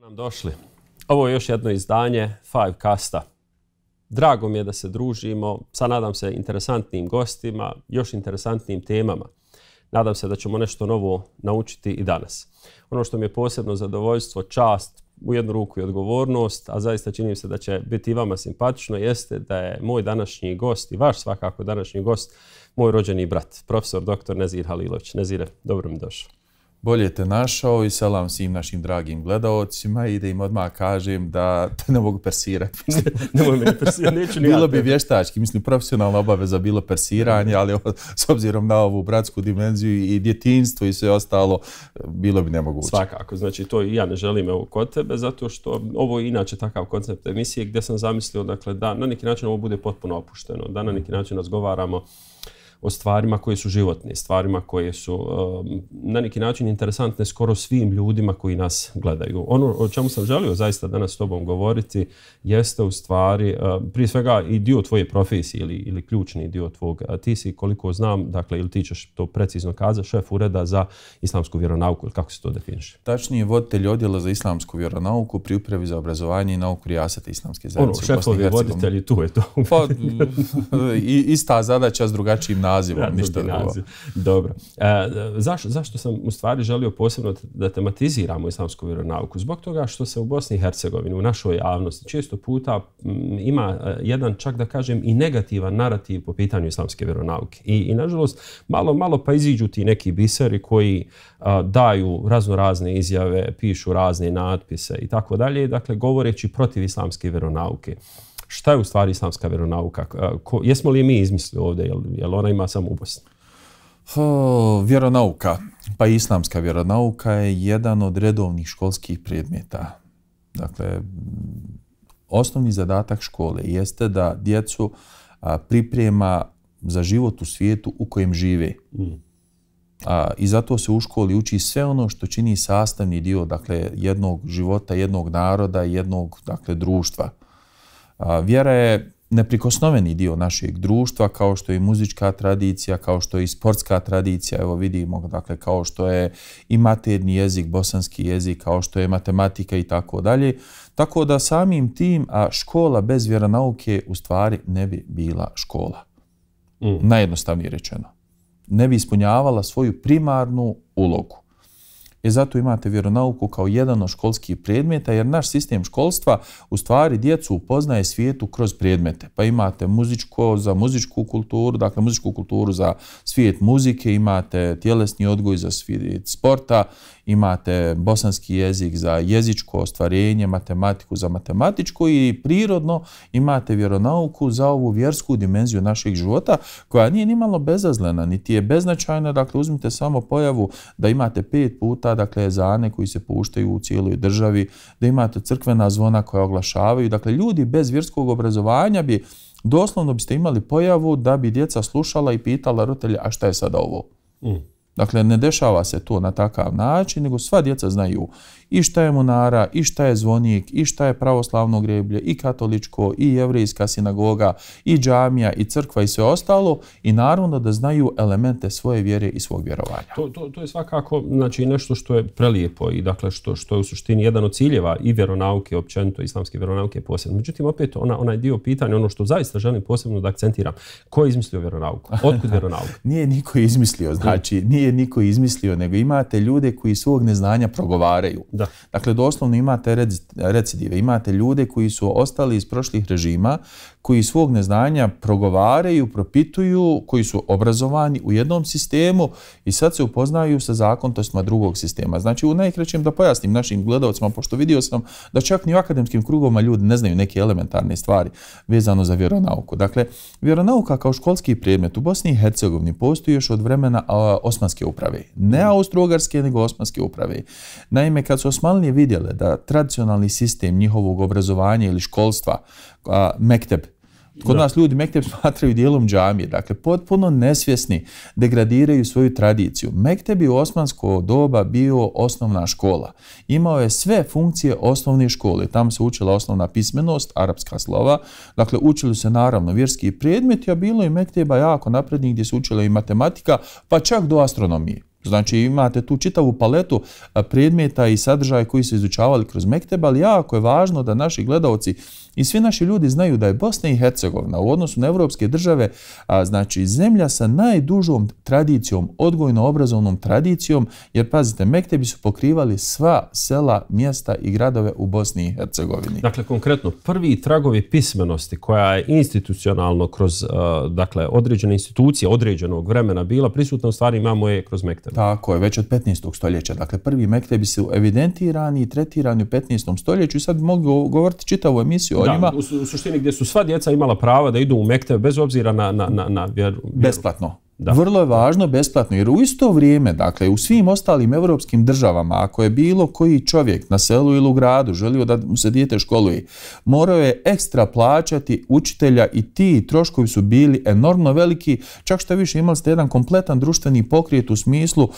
nam došli. Ovo je još jedno izdanje Five Casta. Drago mi je da se družimo sa, nadam se, interesantnim gostima, još interesantnim temama. Nadam se da ćemo nešto novo naučiti i danas. Ono što mi je posebno zadovoljstvo, čast, u jednu ruku i odgovornost, a zaista činim se da će biti i vama simpatično, jeste da je moj današnji gost i vaš svakako današnji gost, moj rođeni brat, profesor dr. Nezir Halilović. Nezire, dobro mi došao bolje te našao i selam svim našim dragim gledaocima i da im odmah kažem da te ne mogu persirati. mogu me persirati, neću ni Bilo bi vještački, mislim profesionalna obaveza bilo persiranje, ali s obzirom na ovu bratsku dimenziju i djetinstvo i sve ostalo, bilo bi nemoguće. Svakako, znači to i ja ne želim evo kod tebe, zato što ovo je inače takav koncept emisije gdje sam zamislio dakle, da na neki način ovo bude potpuno opušteno, da na neki način razgovaramo o stvarima koje su životne, stvarima koje su um, na neki način interesantne skoro svim ljudima koji nas gledaju. Ono o čemu sam želio zaista danas s tobom govoriti jeste u stvari, uh, prije svega i dio tvoje profesije ili, ključni dio tvog. Ti si koliko znam, dakle, ili ti ćeš to precizno kazati, šef ureda za islamsku vjeronauku, ili kako se to definiše? Tačnije, voditelj odjela za islamsku vjeronauku pri upravi za obrazovanje i nauku rijasata islamske ono, zajednice. Ono, šefovi, voditelji, tu je to. Pa, ista zadaća s drugačijim nazivom, Naziv. Dobro. E, zašto sam u stvari želio posebno da tematiziramo islamsku vjeronauku? Zbog toga što se u Bosni i Hercegovini, u našoj javnosti, često puta ima e, jedan, čak da kažem, i negativan narativ po pitanju islamske vjeronauke. I, i nažalost, malo, malo pa iziđu ti neki biseri koji e, daju razno razne izjave, pišu razne natpise i tako dalje, dakle, govoreći protiv islamske vjeronauke. Šta je u stvari islamska vjeronauka? jesmo li mi izmislili ovdje? Jel, ona ima samo u Bosni? vjeronauka, pa islamska vjeronauka je jedan od redovnih školskih predmeta. Dakle, osnovni zadatak škole jeste da djecu priprema za život u svijetu u kojem žive. Mm. I zato se u školi uči sve ono što čini sastavni dio dakle, jednog života, jednog naroda, jednog dakle, društva. Vjera je neprikosnoveni dio našeg društva, kao što je i muzička tradicija, kao što je i sportska tradicija, evo vidimo, dakle, kao što je i materni jezik, bosanski jezik, kao što je matematika i tako dalje. Tako da samim tim a škola bez vjeronauke u stvari ne bi bila škola. Mm. Najjednostavnije rečeno. Ne bi ispunjavala svoju primarnu ulogu. I zato imate vjeronauku kao jedan od školskih predmeta, jer naš sistem školstva u stvari djecu upoznaje svijetu kroz predmete. Pa imate muzičko za muzičku kulturu, dakle muzičku kulturu za svijet muzike, imate tjelesni odgoj za svijet sporta, imate bosanski jezik za jezičko ostvarenje, matematiku za matematičku i prirodno imate vjeronauku za ovu vjersku dimenziju našeg života koja nije nimalo bezazlena, niti je beznačajna, dakle uzmite samo pojavu da imate pet puta, dakle zane koji se puštaju u cijeloj državi, da imate crkvena zvona koja oglašavaju, dakle ljudi bez vjerskog obrazovanja bi Doslovno biste imali pojavu da bi djeca slušala i pitala roditelja a šta je sada ovo? Mm. Dakle, ne dešava se to na takav način, nego sva djeca znaju i šta je monara, i šta je zvonik, i šta je pravoslavno greblje, i katoličko, i jevrijska sinagoga, i džamija, i crkva i sve ostalo i naravno da znaju elemente svoje vjere i svog vjerovanja. To, to, to je svakako znači, nešto što je prelijepo i dakle što, što je u suštini jedan od ciljeva i vjeronauke, općenito islamske vjeronauke posebno. Međutim, opet ona, onaj dio pitanja, ono što zaista želim posebno da akcentiram, ko je izmislio vjeronauku? Otkud vjeronauka? nije niko izmislio, znači nije niko izmislio, nego imate ljude koji svog neznanja progovaraju. Dakle, doslovno imate recidive, imate ljude koji su ostali iz prošlih režima, koji svog neznanja progovaraju, propituju, koji su obrazovani u jednom sistemu i sad se upoznaju sa zakontostima drugog sistema. Znači, u najkrećem da pojasnim našim gledalcima, pošto vidio sam da čak ni u akademskim krugovima ljudi ne znaju neke elementarne stvari vezano za vjeronauku. Dakle, vjeronauka kao školski predmet u Bosni i Hercegovini postoji još od vremena Osmanske uprave. Ne mm. austro nego Osmanske uprave. Naime, kad su Osmanlije vidjele da tradicionalni sistem njihovog obrazovanja ili školstva, mekteb, Kod nas ljudi Mekteb smatraju dijelom džamije, dakle potpuno nesvjesni, degradiraju svoju tradiciju. Mekteb je u osmansko doba bio osnovna škola. Imao je sve funkcije osnovne škole. Tamo se učila osnovna pismenost, arapska slova, dakle učili se naravno vjerski predmeti, a bilo je Mekteba jako naprednih gdje se učila i matematika, pa čak do astronomije. Znači imate tu čitavu paletu e, predmeta i sadržaja koji su izučavali kroz Mekteb, ali jako je važno da naši gledaoci i svi naši ljudi znaju da je Bosna i Hercegovina u odnosu na evropske države, znači zemlja sa najdužom tradicijom, odgojno-obrazovnom tradicijom, jer pazite, Mektebi su pokrivali sva sela, mjesta i gradove u Bosni i Hercegovini. Dakle, konkretno, prvi tragovi pismenosti koja je institucionalno kroz e, dakle, određene institucije određenog vremena bila prisutna, u stvari imamo je kroz Mektebi. Tako je, već od 15. stoljeća. Dakle, prvi Mektebi su evidentirani i tretirani u 15. stoljeću i sad mogu govoriti čitavu emisiju o u, suštini gdje su sva djeca imala prava da idu u Mekte bez obzira na, na, na, na Besplatno. Da. Vrlo je važno besplatno, jer u isto vrijeme, dakle, u svim ostalim europskim državama, ako je bilo koji čovjek na selu ili u gradu želio da mu se dijete školuje, morao je ekstra plaćati učitelja i ti troškovi su bili enormno veliki, čak što više imali ste jedan kompletan društveni pokrijet u smislu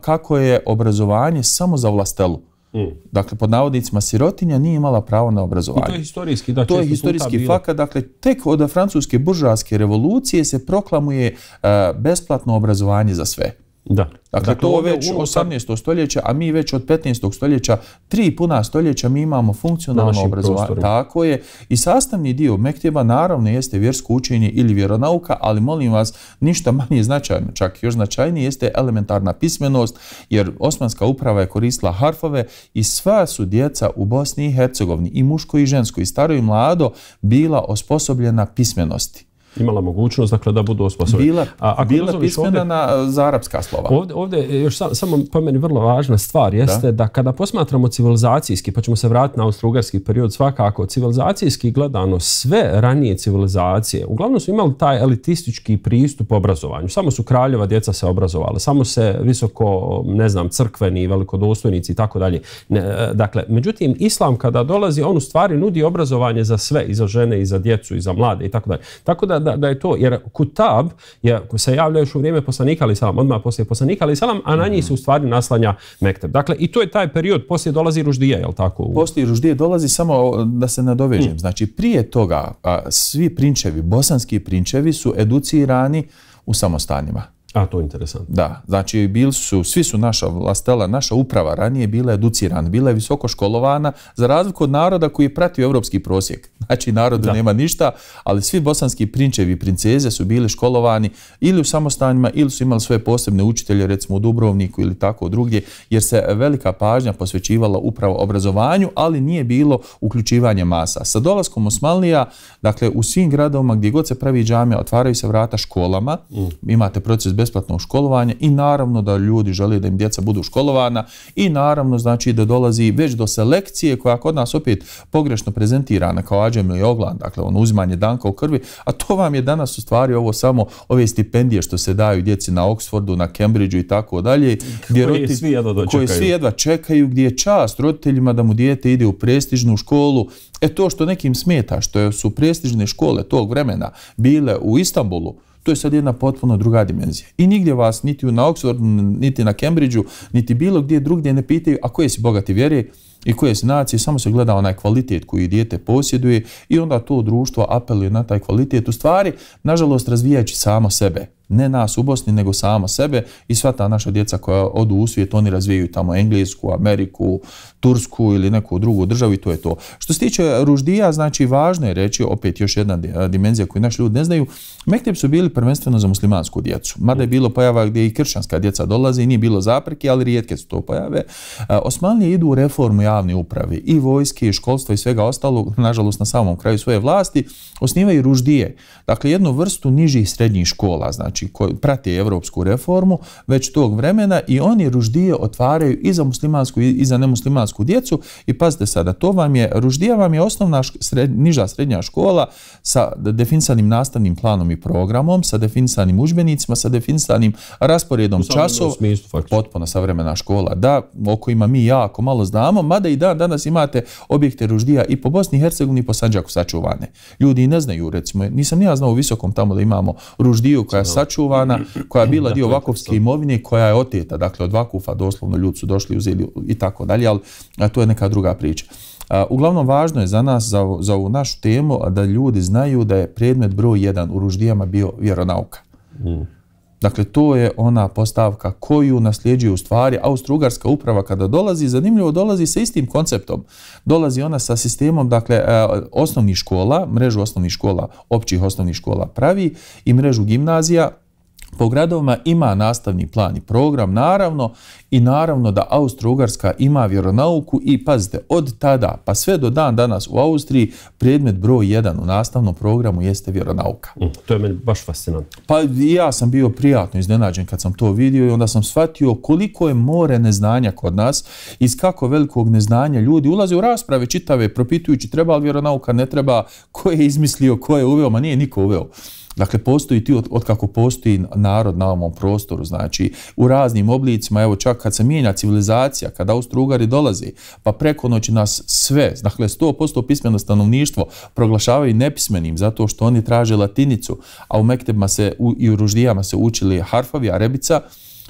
kako je obrazovanje samo za vlastelu. Mm. Dakle, pod navodnicima sirotinja nije imala pravo na obrazovanje. I to je historijski, da, to je historijski fakat. Dakle, tek od francuske buržavske revolucije se proklamuje e, besplatno obrazovanje za sve. Da. Dakle, dakle to već 18. stoljeća, a mi već od 15. stoljeća, tri puna stoljeća mi imamo funkcionalno obrazovanje. Tako je. I sastavni dio Mekteba naravno jeste vjersko učenje ili vjeronauka, ali molim vas, ništa manje značajno, čak još značajnije jeste elementarna pismenost, jer osmanska uprava je koristila harfove i sva su djeca u Bosni i Hercegovini, i muško i žensko, i staro i mlado, bila osposobljena pismenosti imala mogućnost dakle, da budu osposobljeni. Bila, A, ako bila pismena ovdje, na, e, slova. Ovdje, ovdje još samo po meni vrlo važna stvar jeste da, kada posmatramo civilizacijski, pa ćemo se vratiti na austro-ugarski period svakako, civilizacijski gledano sve ranije civilizacije uglavnom su imali taj elitistički pristup obrazovanju. Samo su kraljeva djeca se obrazovala, samo se visoko, ne znam, crkveni, velikodostojnici i tako dalje. E, dakle, međutim, islam kada dolazi, on u stvari nudi obrazovanje za sve, i za žene, i za djecu, i za mlade i tako dalje. Tako da da, je to, jer kutab je, se javlja još u vrijeme poslanika ali salam, odmah poslije poslanika ali salam, a na njih se u stvari naslanja mekteb. Dakle, i to je taj period, poslije dolazi ruždije, jel tako? Poslije ruždije dolazi samo da se nadovežem. Mm. Znači, prije toga svi prinčevi, bosanski prinčevi su educirani u samostanima. A, to je interesantno. Da, znači bili su, svi su naša vlastela, naša uprava ranije bila educirana, bila je visoko školovana, za razliku od naroda koji je pratio evropski prosjek. Znači, narodu nema ništa, ali svi bosanski prinčevi i princeze su bili školovani ili u samostanjima, ili su imali svoje posebne učitelje, recimo u Dubrovniku ili tako drugdje, jer se velika pažnja posvećivala upravo obrazovanju, ali nije bilo uključivanje masa. Sa dolaskom Osmanlija, dakle, u svim gradovima gdje god se pravi džamija, otvaraju se vrata školama, mm. imate proces besplatno školovanje i naravno da ljudi žele da im djeca budu školovana i naravno znači da dolazi već do selekcije koja kod nas opet pogrešno prezentirana kao Ađem ili Oglan, dakle ono uzimanje danka u krvi, a to vam je danas u stvari ovo samo ove stipendije što se daju djeci na Oxfordu, na Cambridgeu i tako dalje, gdje koje, svi jedva koje svi jedva čekaju, gdje je čast roditeljima da mu dijete ide u prestižnu školu, E to što nekim smeta, što su prestižne škole tog vremena bile u Istanbulu, to je sad jedna potpuno druga dimenzija. I nigdje vas, niti na Oxfordu, niti na Cambridgeu, niti bilo gdje drugdje ne pitaju, a koje si bogati vjeri i koje si nacije, samo se gleda onaj kvalitet koji dijete posjeduje i onda to društvo apeluje na taj kvalitet. U stvari, nažalost, razvijajući samo sebe. Ne nas u Bosni, nego samo sebe i sva ta naša djeca koja odu u svijet, oni razvijaju tamo Englesku, Ameriku, Tursku ili neku drugu državu i to je to. Što se tiče ruždija, znači važno je reći, opet još jedna dimenzija koju naši ljudi ne znaju, Mekteb su bili prvenstveno za muslimansku djecu. Mada je bilo pojava gdje i kršćanska djeca dolaze i nije bilo zapreke, ali rijetke su to pojave. Osmanlije idu u reformu javne uprave i vojske i školstva i svega ostalog, nažalost na samom kraju svoje vlasti, osnivaju ruždije. Dakle, jednu vrstu nižih srednjih škola, znači koji prati evropsku reformu već tog vremena i oni ruždije otvaraju i za muslimansku i za nemuslimansku muslimansku djecu i pazite sada, to vam je, Ruždija vam je osnovna, niža srednja škola sa definisanim nastavnim planom i programom, sa definisanim udžbenicima, sa definisanim rasporedom časov, potpuno savremena škola, da, o kojima mi jako malo znamo, mada i dan danas imate objekte Ruždija i po Bosni i Hercegovini i po Sanđaku sačuvane. Ljudi ne znaju, recimo, nisam ja znao u Visokom tamo da imamo Ruždiju koja je sačuvana, koja je bila dio Vakovske imovine, koja je oteta, dakle od Vakufa doslovno ljudi su došli, uzeli i tako dalje, ali to je neka druga priča. uglavnom, važno je za nas, za, ovu našu temu, da ljudi znaju da je predmet broj jedan u ruždijama bio vjeronauka. Mm. Dakle, to je ona postavka koju nasljeđuje u stvari Austro-Ugarska uprava kada dolazi. Zanimljivo, dolazi sa istim konceptom. Dolazi ona sa sistemom, dakle, e, osnovnih škola, mrežu osnovnih škola, općih osnovnih škola pravi i mrežu gimnazija po gradovima ima nastavni plan i program, naravno, i naravno da Austro-Ugarska ima vjeronauku i pazite, od tada pa sve do dan danas u Austriji predmet broj 1 u nastavnom programu jeste vjeronauka. Mm, to je meni baš fascinantno. Pa ja sam bio prijatno iznenađen kad sam to vidio i onda sam shvatio koliko je more neznanja kod nas, iz kako velikog neznanja ljudi ulaze u rasprave čitave propitujući treba li vjeronauka, ne treba, ko je izmislio, ko je uveo, ma nije niko uveo. Dakle, postoji ti od, kako postoji narod na ovom prostoru, znači u raznim oblicima, evo čak kad se mijenja civilizacija, kada Austro-Ugari dolazi, pa preko noći nas sve, dakle 100% pismeno stanovništvo proglašavaju nepismenim zato što oni traže latinicu, a u mektebima se i u ruždijama se učili harfovi, arebica,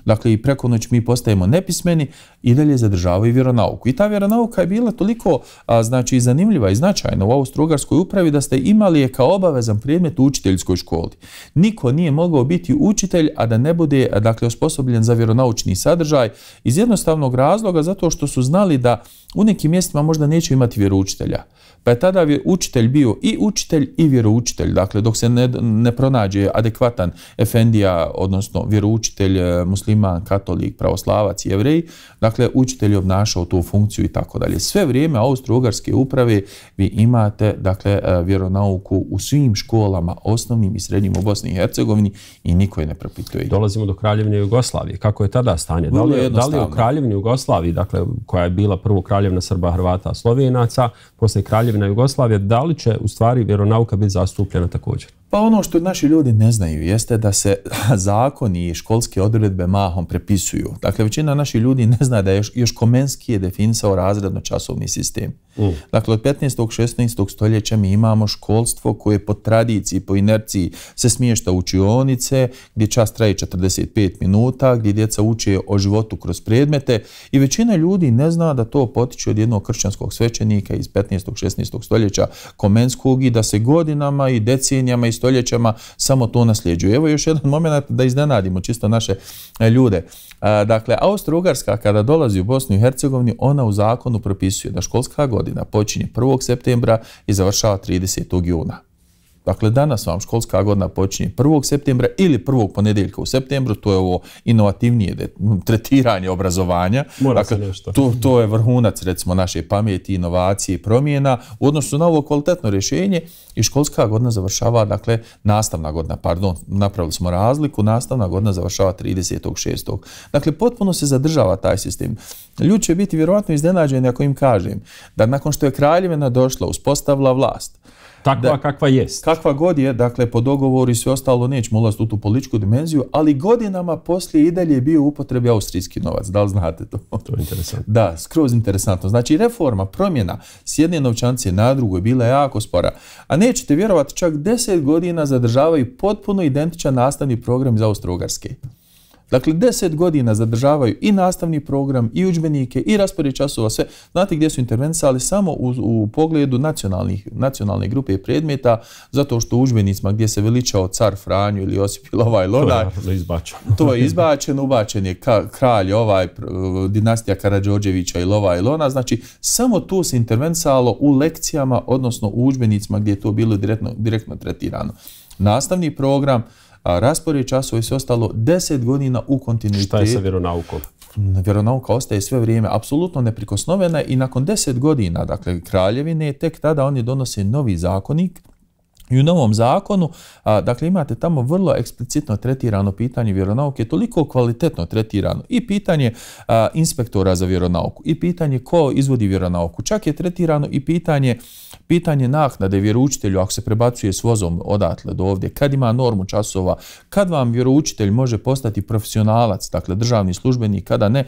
Dakle, i preko noć mi postajemo nepismeni i dalje zadržavaju vjeronauku. I ta vjeronauka je bila toliko znači, zanimljiva i značajna u Austro-Ugarskoj upravi da ste imali je kao obavezan predmet u učiteljskoj školi. Niko nije mogao biti učitelj, a da ne bude dakle, osposobljen za vjeronaučni sadržaj iz jednostavnog razloga zato što su znali da u nekim mjestima možda neće imati vjeroučitelja. Pa je tada učitelj bio i učitelj i vjeroučitelj. Dakle, dok se ne, ne pronađe adekvatan efendija, odnosno vjeroučitelj, e, musliman, katolik, pravoslavac, jevrej, dakle, učitelj je obnašao tu funkciju i tako dalje. Sve vrijeme Austro-Ugarske uprave vi imate, dakle, e, vjeronauku u svim školama, osnovnim i srednjim u Bosni i Hercegovini i niko je ne propituje. Dolazimo do Kraljevine Jugoslavije. Kako je tada stanje? Da li, da li u Kraljevini Jugoslaviji, dakle, koja je bila prvo Kraljevna Srba, Hrvata, Slovenaca, poslije Kraljevine na Jugoslavije, da li će u stvari vjeronauka biti zastupljena također? Pa ono što naši ljudi ne znaju jeste da se zakoni i školske odredbe mahom prepisuju. Dakle, većina naših ljudi ne zna da je još, Komenski je definisao razredno časovni sistem. Dakle, od 15. 16. stoljeća mi imamo školstvo koje po tradiciji, po inerciji se smiješta u učionice, gdje čas traje 45 minuta, gdje djeca uče o životu kroz predmete i većina ljudi ne zna da to potiče od jednog kršćanskog svećenika iz 15. 16. stoljeća Komenskog i da se godinama i decenijama i stoljećama samo to nasljeđuju. Evo još jedan moment da iznenadimo čisto naše e, ljude. E, dakle, Austro-Ugarska kada dolazi u Bosnu i Hercegovini, ona u zakonu propisuje da školska godina počinje 1. septembra i završava 30. juna. Dakle, danas vam školska godina počinje 1. septembra ili 1. ponedjeljka u septembru, to je ovo inovativnije tretiranje obrazovanja. dakle, To, je vrhunac, recimo, naše pameti, inovacije i promjena u odnosu na ovo kvalitetno rješenje i školska godina završava, dakle, nastavna godina, pardon, napravili smo razliku, nastavna godina završava 36. Dakle, potpuno se zadržava taj sistem. Ljudi će biti vjerojatno iznenađeni ako im kažem da nakon što je kraljevina došla, uspostavila vlast, takva da, kakva jest. Kakva god je, dakle, po dogovoru i sve ostalo nećemo ulaziti u tu političku dimenziju, ali godinama poslije i dalje je bio upotrebi austrijski novac, da li znate to? To je interesantno. Da, skroz interesantno. Znači, reforma, promjena s jedne novčanice na drugu je bila jako spora. A nećete vjerovati, čak deset godina zadržavaju potpuno identičan nastavni program iz austro Dakle, deset godina zadržavaju i nastavni program, i udžbenike, i raspored časova, sve. Znate gdje su intervencijali? samo u, pogledu nacionalne grupe predmeta, zato što u udžbenicima gdje se veličao car Franju ili Josip ili ovaj Lodaj, to je izbačeno, to je izbačeno ubačen je kralj ovaj, dinastija Karadžođevića ili Lova i znači samo to se intervencalo u lekcijama, odnosno u udžbenicima gdje je to bilo direktno, direktno tretirano. Nastavni program, raspored času i sve ostalo 10 godina u kontinuitetu. Šta je sa vjeronaukom? Vjeronauka ostaje sve vrijeme apsolutno neprikosnovena i nakon 10 godina, dakle kraljevine, tek tada oni donose novi zakonik i u Novom zakonu, dakle imate tamo vrlo eksplicitno tretirano pitanje vjeronauke, toliko kvalitetno tretirano i pitanje inspektora za vjeronauku i pitanje ko izvodi vjeronauku, čak je tretirano i pitanje pitanje naknade vjeroučitelju ako se prebacuje s vozom odatle do ovdje, kad ima normu časova, kad vam vjeroučitelj može postati profesionalac, dakle državni službenik, kada ne,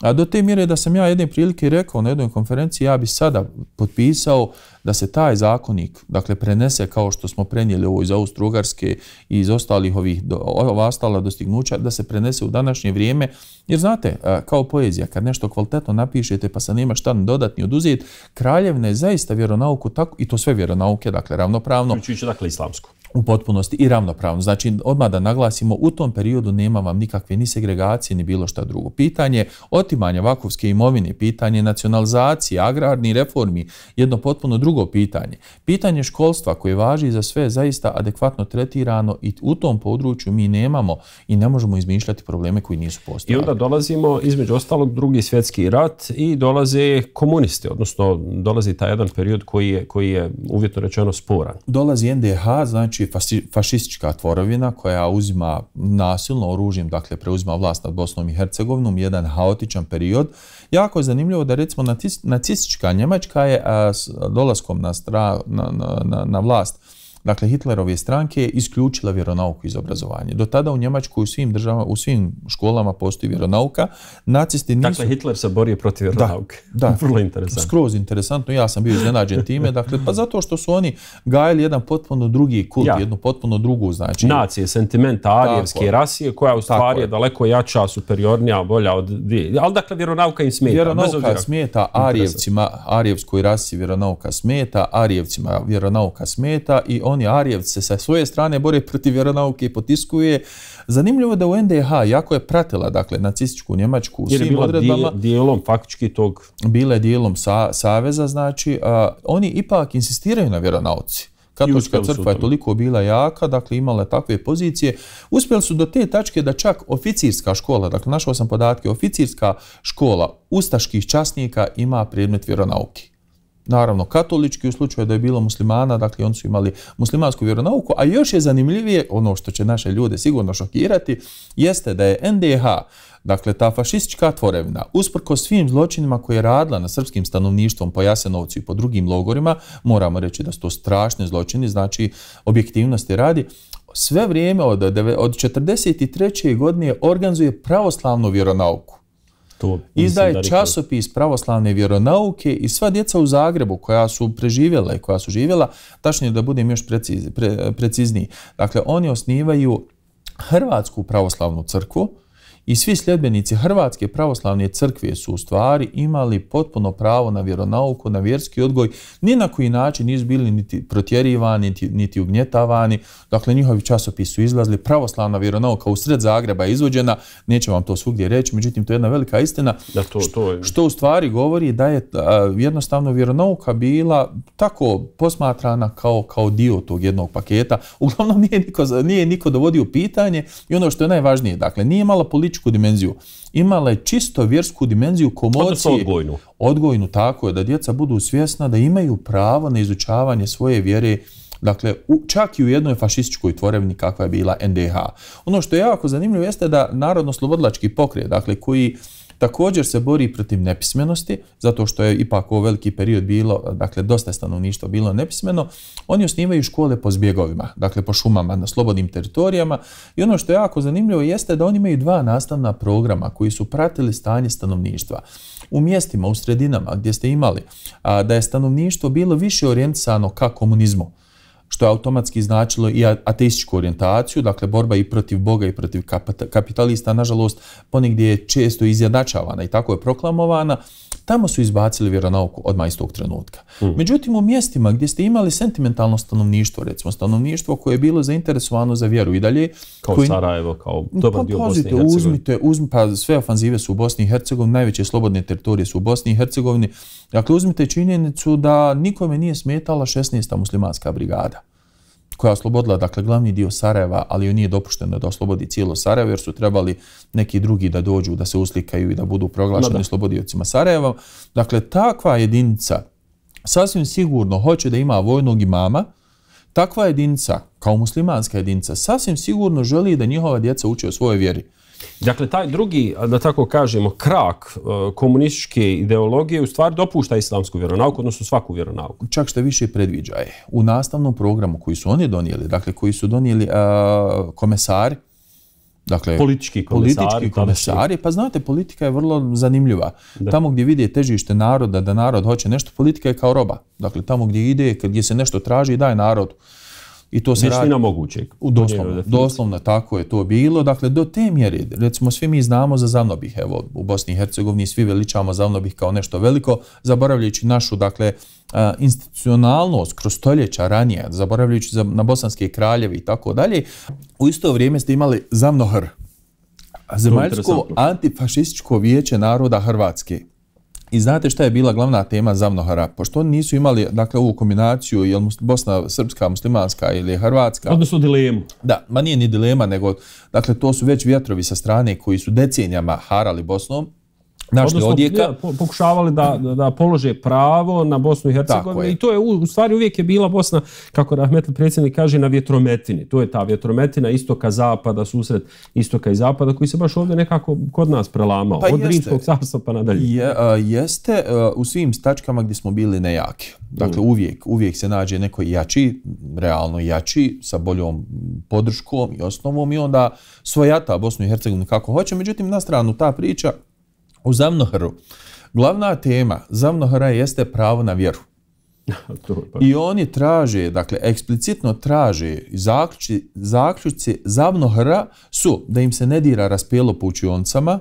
a do te mjere da sam ja jedne prilike rekao na jednoj konferenciji, ja bih sada potpisao da se taj zakonik, dakle, prenese kao što smo prenijeli ovo iz Austro-Ugarske i iz ostalih ovih, ova ostala dostignuća, da se prenese u današnje vrijeme. Jer znate, kao poezija, kad nešto kvalitetno napišete pa se nema šta dodatni oduzeti, kraljevne zaista vjeronauku tako, i to sve vjeronauke, dakle, ravnopravno. Uključujući, dakle, islamsku u potpunosti i ravnopravno. Znači, odmah da naglasimo, u tom periodu nema vam nikakve ni segregacije, ni bilo šta drugo. Pitanje otimanja vakovske imovine, pitanje nacionalizacije, agrarni reformi, jedno potpuno drugo pitanje. Pitanje školstva koje važi za sve zaista adekvatno tretirano i u tom području mi nemamo i ne možemo izmišljati probleme koji nisu postojali. I onda dolazimo, između ostalog, drugi svjetski rat i dolaze komunisti, odnosno dolazi taj jedan period koji je, koji je uvjetno rečeno sporan. Dolazi NDH, znači znači fašistička tvorovina koja uzima nasilno oružjem, dakle preuzima vlast nad Bosnom i Hercegovinom, jedan haotičan period. Jako je zanimljivo da recimo nacistička Njemačka je s dolaskom na, na vlast Dakle, Hitlerove stranke je isključila vjeronauku iz obrazovanja. Do tada u Njemačkoj u svim državama, u svim školama postoji vjeronauka. Nacisti nisu... Dakle, Hitler se borio protiv vjeronauke. Da, Vrlo interesantno. Skroz interesantno. Ja sam bio iznenađen time. Dakle, pa zato što su oni gajili jedan potpuno drugi kult, jednu potpuno drugu, znači... Nacije, sentimenta arijevske rasije, koja u stvari je daleko jača, superiornija, bolja od... Ali dakle, vjeronauka im smeta. Vjeronauka smeta Arijevcima, Arijevskoj rasi vjeronauka smeta, Arijevcima vjeronauka smeta i on oni se sa svoje strane bore protiv vjeronauke i potiskuje. Zanimljivo je da u NDH, jako je pratila dakle, nacističku Njemačku u svim odredbama. dijelom faktički tog... Bila je dijelom saveza, znači, a, oni ipak insistiraju na vjeronauci. Katolička crkva je toliko bila jaka, dakle imala takve pozicije. Uspjeli su do te tačke da čak oficirska škola, dakle našao sam podatke, oficirska škola ustaških časnika ima predmet vjeronauke naravno katolički u slučaju da je bilo muslimana, dakle oni su imali muslimansku vjeronauku, a još je zanimljivije ono što će naše ljude sigurno šokirati jeste da je NDH Dakle, ta fašistička tvorevina, usprko svim zločinima koje je radila na srpskim stanovništvom po Jasenovcu i po drugim logorima, moramo reći da su to strašni zločini, znači objektivnosti radi, sve vrijeme od, od 43. godine organizuje pravoslavnu vjeronauku. To Izdaje časopis pravoslavne vjeronauke i sva djeca u Zagrebu koja su preživjela i koja su živjela, tačnije da budem još precizniji. Dakle, oni osnivaju Hrvatsku pravoslavnu crkvu, i svi sljedbenici Hrvatske pravoslavne crkve su u stvari imali potpuno pravo na vjeronauku, na vjerski odgoj, ni na koji način nisu bili niti protjerivani, niti, ugnjetavani, dakle njihovi časopis su izlazili, pravoslavna vjeronauka u sred Zagreba je izvođena, neće vam to svugdje reći, međutim to je jedna velika istina, što u stvari govori da je jednostavno vjeronauka bila tako posmatrana kao, kao dio tog jednog paketa, uglavnom nije niko, nije niko dovodio pitanje i ono što je najvažnije, dakle nije mala politička političku dimenziju, imala je čisto vjersku dimenziju komocije. odgojnu. Odgojnu, tako je, da djeca budu svjesna da imaju pravo na izučavanje svoje vjere Dakle, čak i u jednoj fašističkoj tvorevni kakva je bila NDH. Ono što je jako zanimljivo jeste da narodno slovodlački pokret, dakle, koji Također se bori protiv nepismenosti, zato što je ipak u veliki period bilo, dakle, dosta stanovništva bilo nepismeno. Oni osnivaju škole po zbjegovima, dakle, po šumama, na slobodnim teritorijama. I ono što je jako zanimljivo jeste da oni imaju dva nastavna programa koji su pratili stanje stanovništva. U mjestima, u sredinama gdje ste imali a, da je stanovništvo bilo više orijentisano ka komunizmu, što je automatski značilo i ateističku orijentaciju, dakle borba i protiv Boga i protiv kapitalista, nažalost, ponegdje je često izjednačavana i tako je proklamovana, Tamo su izbacili vjeronauku odmah iz tog trenutka. Mm. Međutim, u mjestima gdje ste imali sentimentalno stanovništvo, recimo stanovništvo koje je bilo zainteresovano za vjeru i dalje... Kao Sarajevo, kao pa dobar dio Bosne i Uzmite, pa sve ofanzive su u Bosni i Hercegovini, najveće slobodne teritorije su u Bosni i Hercegovini. Dakle, uzmite činjenicu da nikome nije smetala 16. muslimanska brigada koja je oslobodila dakle, glavni dio Sarajeva, ali joj nije dopušteno da oslobodi cijelo Sarajevo, jer su trebali neki drugi da dođu, da se uslikaju i da budu proglašeni no, slobodiocima Sarajeva. Dakle, takva jedinica sasvim sigurno hoće da ima vojnog imama, takva jedinica, kao muslimanska jedinica, sasvim sigurno želi da njihova djeca uče o svojoj vjeri. Dakle, taj drugi, da tako kažemo, krak e, komunističke ideologije u stvari dopušta islamsku vjeronauku, odnosno svaku vjeronauku. Čak što više predviđa je. U nastavnom programu koji su oni donijeli, dakle koji su donijeli e, komesari, Dakle, politički komesari. Politički komesari. Pa znate, politika je vrlo zanimljiva. Tamo gdje vide težište naroda, da narod hoće nešto, politika je kao roba. Dakle, tamo gdje ide, gdje se nešto traži, daje narodu. I to se radi... mogućeg. Doslovno, tako je to bilo. Dakle, do te mjere, recimo svi mi znamo za Zavnobih. Evo, u Bosni i Hercegovini svi veličamo Zavnobih kao nešto veliko, zaboravljajući našu, dakle, institucionalnost kroz stoljeća ranije, zaboravljajući na bosanske kraljevi i tako dalje. U isto vrijeme ste imali Zavnohr, Zemaljsko antifašističko vijeće naroda Hrvatske i znate šta je bila glavna tema mnohara? Pošto oni nisu imali dakle, ovu kombinaciju, je li Bosna srpska, muslimanska ili hrvatska? Odnosno dilemu. Da, ma nije ni dilema, nego dakle, to su već vjetrovi sa strane koji su decenijama harali Bosnom našli Odnosno, pokušavali da, da polože pravo na Bosnu i Hercegovinu i to je, u stvari uvijek je bila Bosna, kako Rahmetli predsjednik kaže, na vjetrometini. To je ta vjetrometina istoka zapada, susret istoka i zapada, koji se baš ovdje nekako kod nas prelamao. Pa od jeste. Rimskog carstva pa nadalje. jeste u svim stačkama gdje smo bili nejaki. Dakle, uvijek, uvijek se nađe neko jači, realno jači, sa boljom podrškom i osnovom i onda svojata Bosnu i Hercegovinu kako hoće. Međutim, na stranu ta priča u Zavnohru, glavna tema Zavnohra jeste pravo na vjeru. Pa- I oni traže, dakle, eksplicitno traže zaključci, zaključci Zavnohra su da im se ne dira raspjelo po učioncama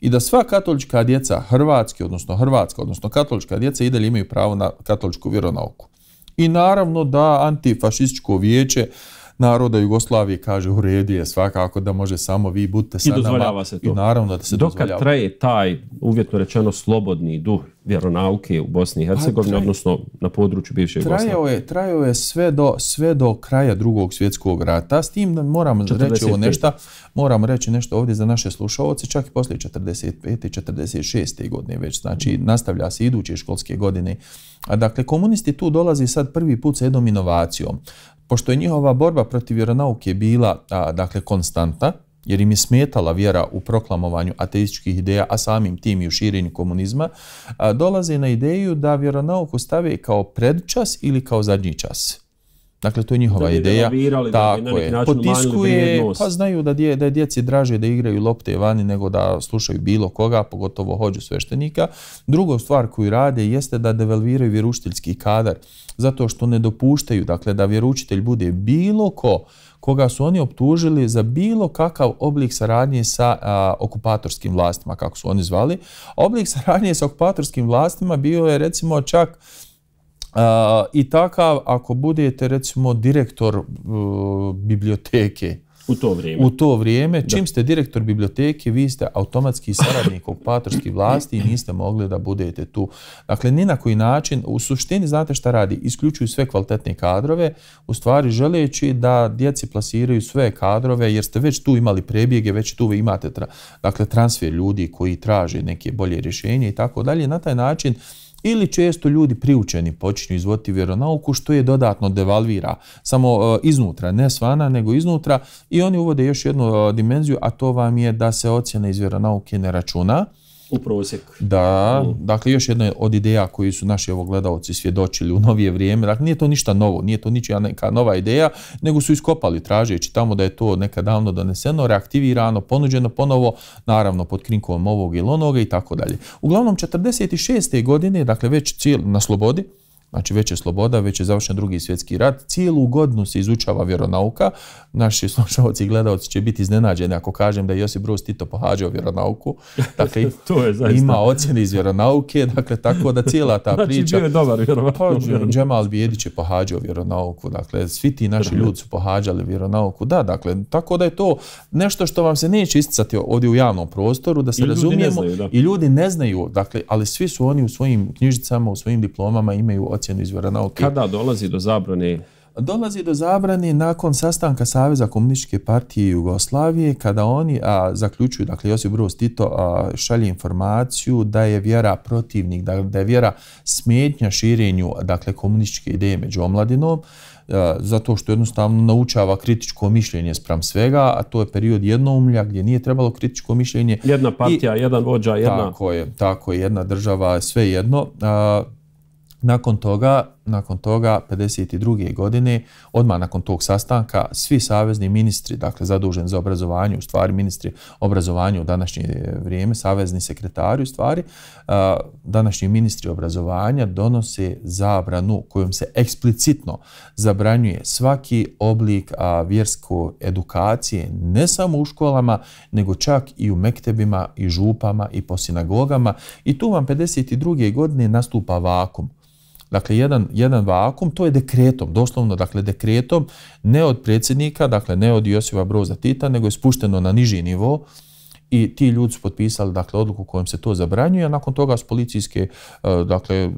i da sva katolička djeca Hrvatske, odnosno Hrvatska, odnosno katolička djeca i dalje imaju pravo na katoličku vjeronauku. I naravno da antifašističko vijeće naroda Jugoslavije kaže u redu je svakako da može samo vi budite sa I dozvoljava se to. I naravno da se Dokad traje taj, uvjetno rečeno, slobodni duh vjeronauke u Bosni i pa Hercegovini, odnosno na području bivše Jugoslavije? Je, trajao je sve do, sve do kraja drugog svjetskog rata, s tim da moram reći ovo nešto, moram reći nešto ovdje za naše slušalce, čak i poslije 45. i 46. godine već, znači mhm. nastavlja se iduće školske godine. A dakle, komunisti tu dolazi sad prvi put sa jednom inovacijom pošto je njihova borba protiv vjeronauke bila dakle konstanta, jer im je smetala vjera u proklamovanju ateističkih ideja, a samim tim i u širenju komunizma, dolaze na ideju da vjeronauku stave kao predčas ili kao zadnji čas. Dakle, to je njihova ideja. da Potiskuje, pa znaju da, da je djeci draže da igraju lopte vani nego da slušaju bilo koga, pogotovo hođu sveštenika. Druga stvar koju rade jeste da devalviraju vjeručiteljski kadar, zato što ne dopuštaju dakle, da vjeručitelj bude bilo ko koga su oni optužili za bilo kakav oblik saradnje sa okupatorskim vlastima, kako su oni zvali. Oblik saradnje sa okupatorskim vlastima bio je recimo čak i takav, ako budete recimo direktor uh, biblioteke, u to vrijeme. Čim ste direktor biblioteke, vi ste automatski saradnik okupatorskih vlasti i niste mogli da budete tu. Dakle, ni na koji način, u suštini znate šta radi, isključuju sve kvalitetne kadrove, u stvari želeći da djeci plasiraju sve kadrove, jer ste već tu imali prebjege, već tu vi imate dakle, transfer ljudi koji traže neke bolje rješenje i tako dalje. Na taj način ili često ljudi priučeni počinju izvoditi vjeronauku što je dodatno devalvira samo e, iznutra, ne svana nego iznutra i oni uvode još jednu e, dimenziju, a to vam je da se ocjena iz vjeronauke ne računa u prosjek. Da, dakle još jedna od ideja koju su naši ovo gledalci svjedočili u novije vrijeme, dakle nije to ništa novo, nije to ničija neka nova ideja, nego su iskopali tražeći tamo da je to nekad davno doneseno, reaktivirano, ponuđeno ponovo, naravno pod krinkom ovog ili onoga i tako dalje. Uglavnom 46. godine, dakle već cijel na slobodi, Znači već je sloboda, već je završen drugi svjetski rat. Cijelu godinu se izučava vjeronauka. Naši slušalci i gledalci će biti iznenađeni ako kažem da je Josip Broz Tito pohađao vjeronauku. Dakle, to ima ocjene iz vjeronauke, dakle, tako da cijela ta znači, priča... Znači, bio je dobar vjeronauk. Pa, Džemal Bijedić je pohađao vjeronauku, dakle, svi ti naši ljudi su pohađali vjeronauku. Da, dakle, tako da je to nešto što vam se neće isticati ovdje u javnom prostoru, da se razumijemo. I ljudi ne znaju, dakle, ali svi su oni u svojim knjižicama, u svojim diplomama imaju izvora nauke. Kada dolazi do zabrane Dolazi do zabrane nakon sastanka Saveza komunističke partije Jugoslavije kada oni a, zaključuju, dakle Josip Broz Tito a, šalje informaciju da je vjera protivnik, da, da je vjera smetnja širenju dakle komunističke ideje među omladinom e, zato što jednostavno naučava kritičko mišljenje spram svega, a to je period jednoumlja gdje nije trebalo kritičko mišljenje. Jedna partija, jedan vođa, jedna... Tako tako je, jedna država, sve jedno. Nakon toga, nakon toga 52. godine, odmah nakon tog sastanka, svi savezni ministri, dakle zadužen za obrazovanje, u stvari ministri obrazovanja u današnje vrijeme, savezni sekretari u stvari, današnji ministri obrazovanja donose zabranu kojom se eksplicitno zabranjuje svaki oblik vjersko edukacije, ne samo u školama, nego čak i u mektebima, i župama, i po sinagogama. I tu vam 52. godine nastupa vakum. Dakle, jedan, jedan vakum, to je dekretom, doslovno, dakle, dekretom, ne od predsjednika, dakle, ne od Josipa Broza Tita, nego je spušteno na niži nivo i ti ljudi su potpisali dakle odluku kojom se to zabranjuje, a nakon toga su policijske, e, dakle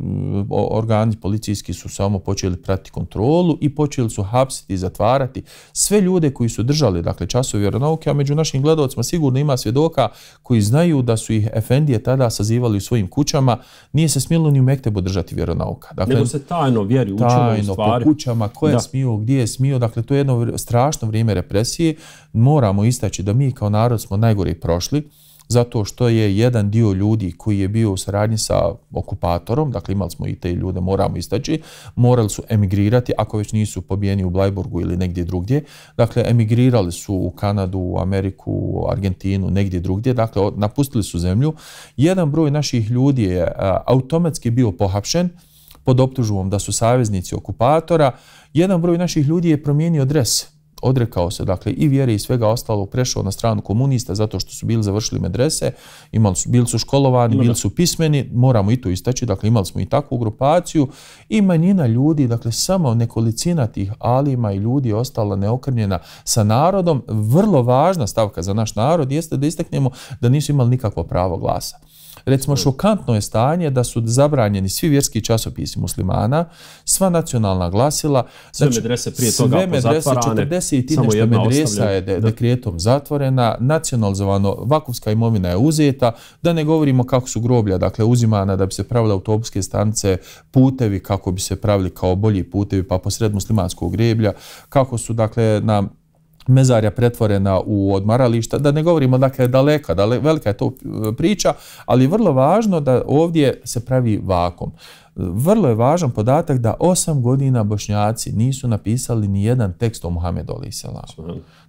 organi policijski su samo počeli pratiti kontrolu i počeli su hapsiti i zatvarati sve ljude koji su držali dakle časove vjeronauke, a među našim gledalcima sigurno ima svjedoka koji znaju da su ih efendije tada sazivali u svojim kućama, nije se smjelo ni u Mektebu držati vjeronauka. Dakle, Nego se tajno vjeri učilo tajno, stvari. po kućama, ko je smio, gdje je smio, dakle to je jedno strašno vrijeme represije, moramo istaći da mi kao narod smo najgori prošli zato što je jedan dio ljudi koji je bio u saradnji sa okupatorom, dakle imali smo i te ljude, moramo istaći, morali su emigrirati, ako već nisu pobijeni u Blajburgu ili negdje drugdje, dakle emigrirali su u Kanadu, u Ameriku, Argentinu, negdje drugdje, dakle napustili su zemlju. Jedan broj naših ljudi je automatski bio pohapšen, pod optužbom da su saveznici okupatora, jedan broj naših ljudi je promijenio dres odrekao se dakle i vjere i svega ostalog, prešao na stranu komunista zato što su bili završili medrese, su, bili su školovani, bili su pismeni, moramo i to istaći, dakle imali smo i takvu grupaciju i manjina ljudi, dakle samo nekolicina tih alima i ljudi je ostala neokrnjena sa narodom. Vrlo važna stavka za naš narod jeste da istaknemo da nisu imali nikakvo pravo glasa. Recimo, šokantno je stanje da su zabranjeni svi vjerski časopisi muslimana, sva nacionalna glasila, sve znači, medrese prije toga 40 i nešto medresa je dekretom zatvorena, nacionalizovano, vakufska imovina je uzeta, da ne govorimo kako su groblja, dakle, uzimana da bi se pravile autobuske stanice, putevi kako bi se pravili kao bolji putevi, pa posred muslimanskog greblja, kako su, dakle, nam mezarja pretvorena u odmarališta, da ne govorimo dakle daleka, velika je to e, priča, ali vrlo važno da ovdje se pravi vakum. Vrlo je važan podatak da osam godina bošnjaci nisu napisali ni jedan tekst o Muhammedu alaih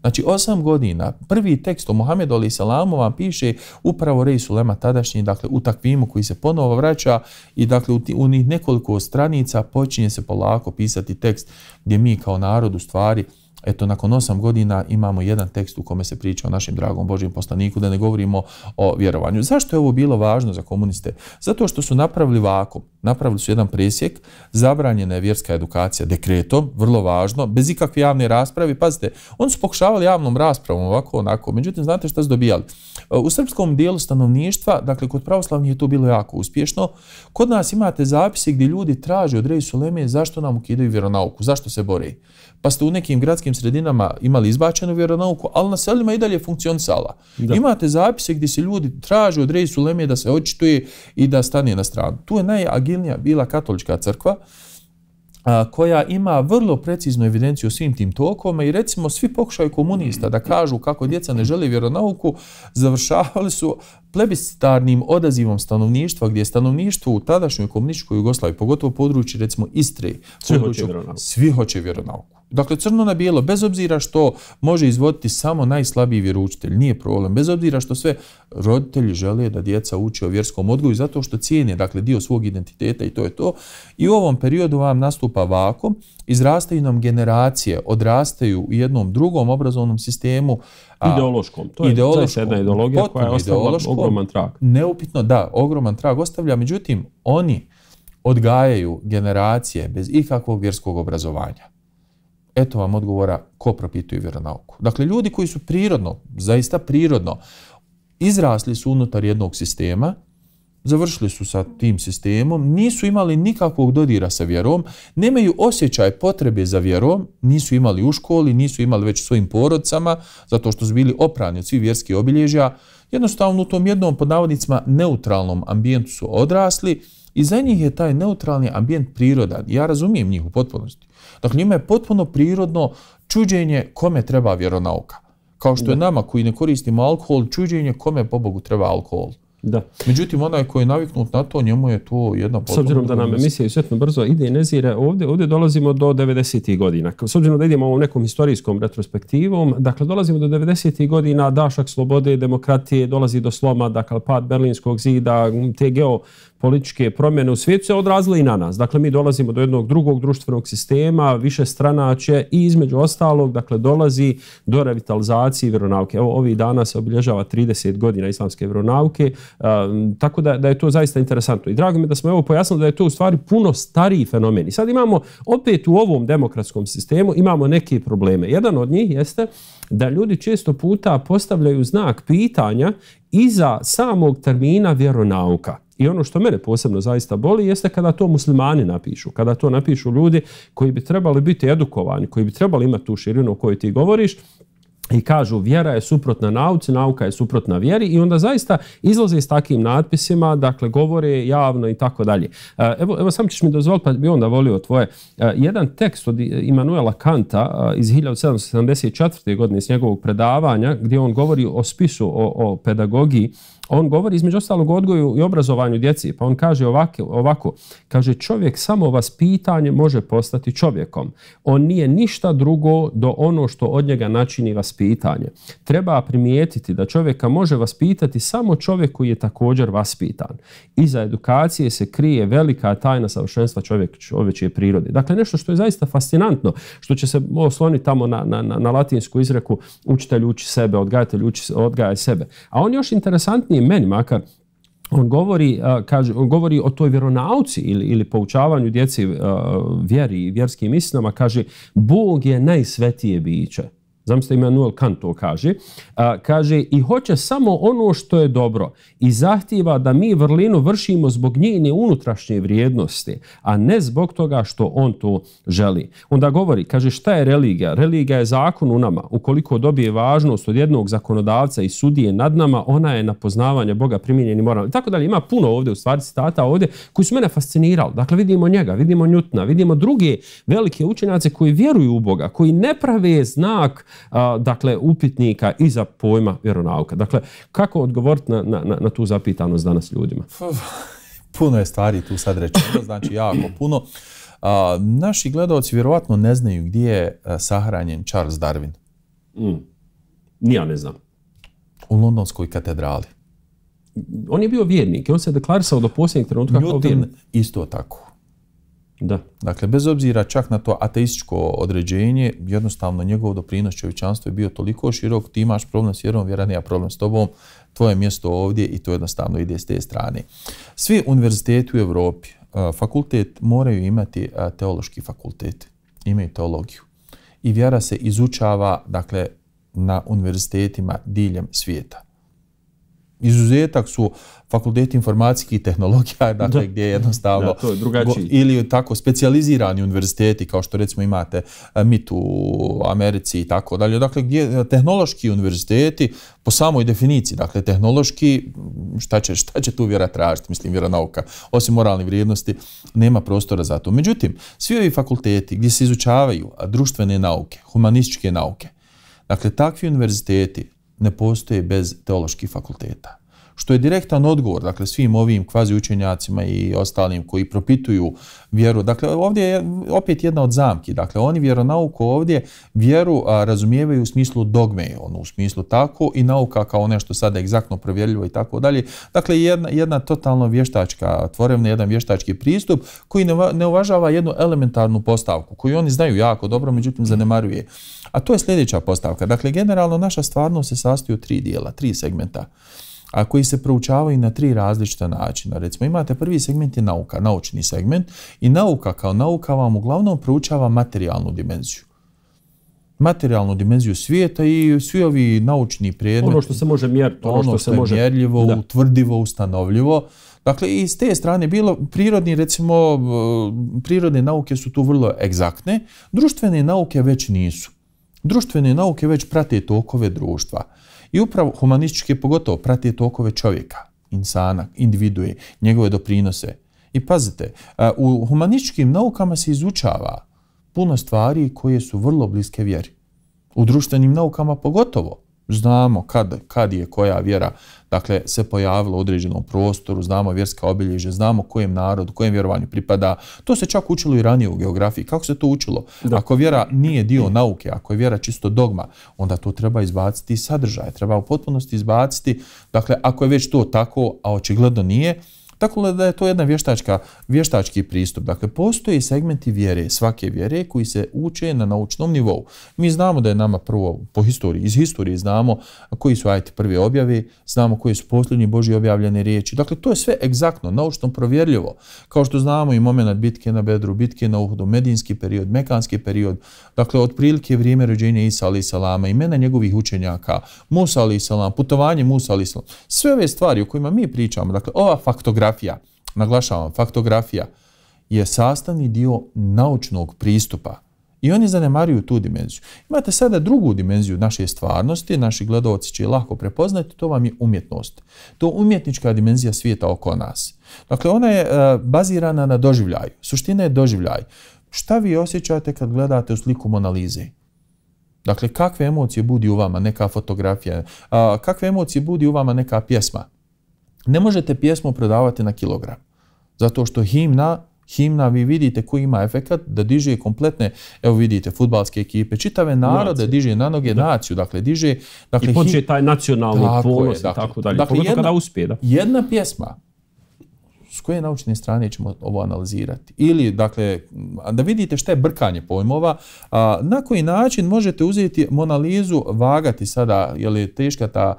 Znači osam godina, prvi tekst o Muhammedu alaih vam piše upravo Rej Sulema tadašnji, dakle u takvimu koji se ponovo vraća i dakle u, njih nekoliko stranica počinje se polako pisati tekst gdje mi kao narod u stvari Eto, nakon osam godina imamo jedan tekst u kome se priča o našem dragom Božjem poslaniku, da ne govorimo o vjerovanju. Zašto je ovo bilo važno za komuniste? Zato što su napravili ovako, napravili su jedan presjek, zabranjena je vjerska edukacija dekretom, vrlo važno, bez ikakve javne rasprave. Pazite, oni su pokušavali javnom raspravom, ovako, onako, međutim, znate šta su dobijali? U srpskom dijelu stanovništva, dakle, kod pravoslavnih je to bilo jako uspješno, kod nas imate zapise gdje ljudi traže od Rej Suleme zašto nam ukidaju vjeronauku, zašto se bore. Pa ste u nekim gradskim sredinama imali izbačenu vjeronauku, ali na selima i dalje funkcionisala. Da. Imate zapise gdje se ljudi traže od reji Sulemije da se očituje i da stane na stranu. Tu je najagilnija bila katolička crkva, koja ima vrlo preciznu evidenciju o svim tim tokovima i recimo svi pokušaju komunista da kažu kako djeca ne žele vjeronauku, završavali su plebiscitarnim odazivom stanovništva, gdje je stanovništvo u tadašnjoj komunističkoj Jugoslaviji, pogotovo području recimo Istre, svi, hoće vjeronauku. Dakle, crno na bijelo, bez obzira što može izvoditi samo najslabiji vjeroučitelj, nije problem, bez obzira što sve roditelji žele da djeca uče o vjerskom odgoju zato što cijene, dakle, dio svog identiteta i to je to. I u ovom periodu vam nastupa vakom, izrastaju nam generacije, odrastaju u jednom drugom obrazovnom sistemu, ideološkom. To je, jedna ideologija koja ostavlja ogroman trag. Neupitno, da, ogroman trag ostavlja. Međutim, oni odgajaju generacije bez ikakvog vjerskog obrazovanja. Eto vam odgovora ko propituje vjeronauku. Dakle, ljudi koji su prirodno, zaista prirodno, izrasli su unutar jednog sistema završili su sa tim sistemom, nisu imali nikakvog dodira sa vjerom, nemaju osjećaj potrebe za vjerom, nisu imali u školi, nisu imali već svojim porodcama, zato što su bili oprani od svih vjerskih obilježja, jednostavno u tom jednom pod navodnicima neutralnom ambijentu su odrasli i za njih je taj neutralni ambijent prirodan. Ja razumijem njih u potpunosti. Dakle, njima je potpuno prirodno čuđenje kome treba vjeronauka. Kao što je nama koji ne koristimo alkohol, čuđenje kome pobogu treba alkohol. Da. Međutim, onaj koji je naviknut na to, njemu je to jedna potpuno... S obzirom da nam emisija izuzetno brzo ide i nezire, ovdje, ovdje dolazimo do 90. godina. S obzirom da idemo ovom nekom historijskom retrospektivom, dakle, dolazimo do 90. godina, dašak slobode, demokratije, dolazi do sloma, dakle, pad Berlinskog zida, te geo političke promjene u svijetu se odrazile i na nas. Dakle, mi dolazimo do jednog drugog društvenog sistema, više stranače i između ostalog, dakle, dolazi do revitalizacije vjeronauke. Evo, ovih dana se obilježava 30 godina islamske vjeronauke, um, tako da, je to zaista interesantno. I drago mi je da smo evo pojasnili da je to u stvari puno stariji fenomen. I sad imamo, opet u ovom demokratskom sistemu, imamo neke probleme. Jedan od njih jeste da ljudi često puta postavljaju znak pitanja iza samog termina vjeronauka. I ono što mene posebno zaista boli jeste kada to muslimani napišu, kada to napišu ljudi koji bi trebali biti edukovani, koji bi trebali imati tu širinu o kojoj ti govoriš, i kažu vjera je suprotna nauci, nauka je suprotna vjeri i onda zaista izlaze s takvim natpisima, dakle govore javno i tako dalje. E, evo, evo sam ćeš mi dozvoliti pa bi onda volio tvoje. E, jedan tekst od Immanuela Kanta e, iz 1774. godine iz njegovog predavanja gdje on govori o spisu, o, pedagogiji, on govori između ostalog o odgoju i obrazovanju djeci, pa on kaže ovako, ovako, kaže čovjek samo vas pitanje može postati čovjekom. On nije ništa drugo do ono što od njega načini vas pitanje. Treba primijetiti da čovjeka može vaspitati samo čovjek koji je također vaspitan. Iza edukacije se krije velika tajna savršenstva čovjek, čovječije prirode. Dakle, nešto što je zaista fascinantno, što će se osloniti tamo na, na, na latinsku izreku učitelj uči sebe, odgajatelj uči, odgaja sebe. A on još interesantniji meni, makar on govori, kaže, on govori o toj vjeronauci ili, ili poučavanju djeci vjeri i vjerskim istinama, kaže Bog je najsvetije biće. Zamislite Immanuel Kant to kaže. kaže i hoće samo ono što je dobro i zahtjeva da mi vrlinu vršimo zbog njene unutrašnje vrijednosti, a ne zbog toga što on to želi. Onda govori, kaže šta je religija? Religija je zakon u nama. Ukoliko dobije važnost od jednog zakonodavca i sudije nad nama, ona je na poznavanje Boga primijenjeni moralno. I tako dalje. Ima puno ovdje, u stvari citata ovdje, koji su mene fascinirali. Dakle, vidimo njega, vidimo Njutna, vidimo druge velike učenjace koji vjeruju u Boga, koji ne prave znak dakle, upitnika iza pojma vjeronauka. Dakle, kako odgovoriti na, na, na tu zapitanost danas ljudima? Puno je stvari tu sad rečeno, znači jako puno. naši gledalci vjerovatno ne znaju gdje je e, sahranjen Charles Darwin. Mm. Nija ne znam. U Londonskoj katedrali. On je bio vjernik i on se deklarisao do posljednjeg trenutka Newton, kao isto tako. Da. Dakle, bez obzira čak na to ateističko određenje, jednostavno njegov doprinos čovječanstvu je bio toliko širok, ti imaš problem s vjerom, vjera problem s tobom, tvoje mjesto ovdje i to jednostavno ide s te strane. Svi univerziteti u Europi, e, fakultet, moraju imati e, teološki fakultet, imaju teologiju. I vjera se izučava, dakle, na univerzitetima diljem svijeta izuzetak su fakulteti informacijskih i tehnologija, dakle gdje je jednostavno ili tako specijalizirani univerziteti kao što recimo imate e, MIT u Americi i tako dalje, dakle gdje e, tehnološki univerziteti po samoj definiciji, dakle tehnološki šta će, šta će tu vjera tražiti, mislim vjera nauka, osim moralnih vrijednosti nema prostora za to. Međutim, svi ovi fakulteti gdje se izučavaju društvene nauke, humanističke nauke, dakle takvi univerziteti ne postoji bez teoloških fakulteta što je direktan odgovor dakle, svim ovim kvazi učenjacima i ostalim koji propituju vjeru. Dakle, ovdje je opet jedna od zamki. Dakle, oni vjeronauku ovdje vjeru a, razumijevaju u smislu dogme, ono, u smislu tako i nauka kao nešto sada egzaktno provjerljivo i tako dalje. Dakle, jedna, jedna totalno vještačka tvorevna, jedan vještački pristup koji ne, ne uvažava jednu elementarnu postavku koju oni znaju jako dobro, međutim zanemaruje. A to je sljedeća postavka. Dakle, generalno naša stvarnost se sastoji u tri dijela, tri segmenta a koji se proučavaju na tri različita načina. Recimo imate prvi segment je nauka, naučni segment i nauka kao nauka vam uglavnom proučava materijalnu dimenziju materijalnu dimenziju svijeta i svi ovi naučni predmeti. Ono što se može mjeriti. Ono, ono što, se može... mjerljivo, utvrdivo, ustanovljivo. Dakle, i s te strane bilo prirodni, recimo, prirodne nauke su tu vrlo egzaktne, društvene nauke već nisu. Društvene nauke već prate tokove društva. I upravo humanistički pogotovo prati tokove čovjeka, insana, individue, njegove doprinose. I pazite, e, u humanističkim naukama se izučava puno stvari koje su vrlo bliske vjeri. U društvenim naukama pogotovo znamo kad, kad je koja vjera dakle, se pojavila u određenom prostoru, znamo vjerska obilježe, znamo kojem narodu, kojem vjerovanju pripada. To se čak učilo i ranije u geografiji. Kako se to učilo? Da. Ako vjera nije dio nauke, ako je vjera čisto dogma, onda to treba izbaciti iz sadržaja, treba u potpunosti izbaciti. Dakle, ako je već to tako, a očigledno nije, tako da je to jedna vještačka, vještački pristup. Dakle, postoje segmenti vjere, svake vjere koji se uče na naučnom nivou. Mi znamo da je nama prvo po historiji, iz historije znamo koji su ajte prve objave, znamo koji su posljednji Boži objavljene riječi. Dakle, to je sve egzaktno, naučno provjerljivo. Kao što znamo i momenat bitke na Bedru, bitke na Uhudu, medijinski period, mekanski period, dakle, otprilike vrijeme rođenja Isa ali salama, imena njegovih učenjaka, Musa ali salam, putovanje Musa ali Sve ove stvari o kojima mi pričamo, dakle, ova faktografija faktografija, naglašavam, faktografija je sastavni dio naučnog pristupa. I oni zanemaruju tu dimenziju. Imate sada drugu dimenziju naše stvarnosti, naši gledovci će lako prepoznati, to vam je umjetnost. To je umjetnička dimenzija svijeta oko nas. Dakle, ona je e, bazirana na doživljaju. Suština je doživljaj. Šta vi osjećate kad gledate u sliku Monalize? Dakle, kakve emocije budi u vama neka fotografija, kakve emocije budi u vama neka pjesma? Ne možete pjesmu prodavati na kilogram. Zato što himna, himna vi vidite koji ima efekat da diže kompletne, evo vidite, futbalske ekipe, čitave narode, diže na noge naciju, dakle diže... Dakle, I taj nacionalni ponos i dakle, tako Dakle, Jedna pjesma s koje naučne strane ćemo ovo analizirati. Ili, dakle, da vidite što je brkanje pojmova, na koji način možete uzeti monalizu, vagati sada, je li teška ta,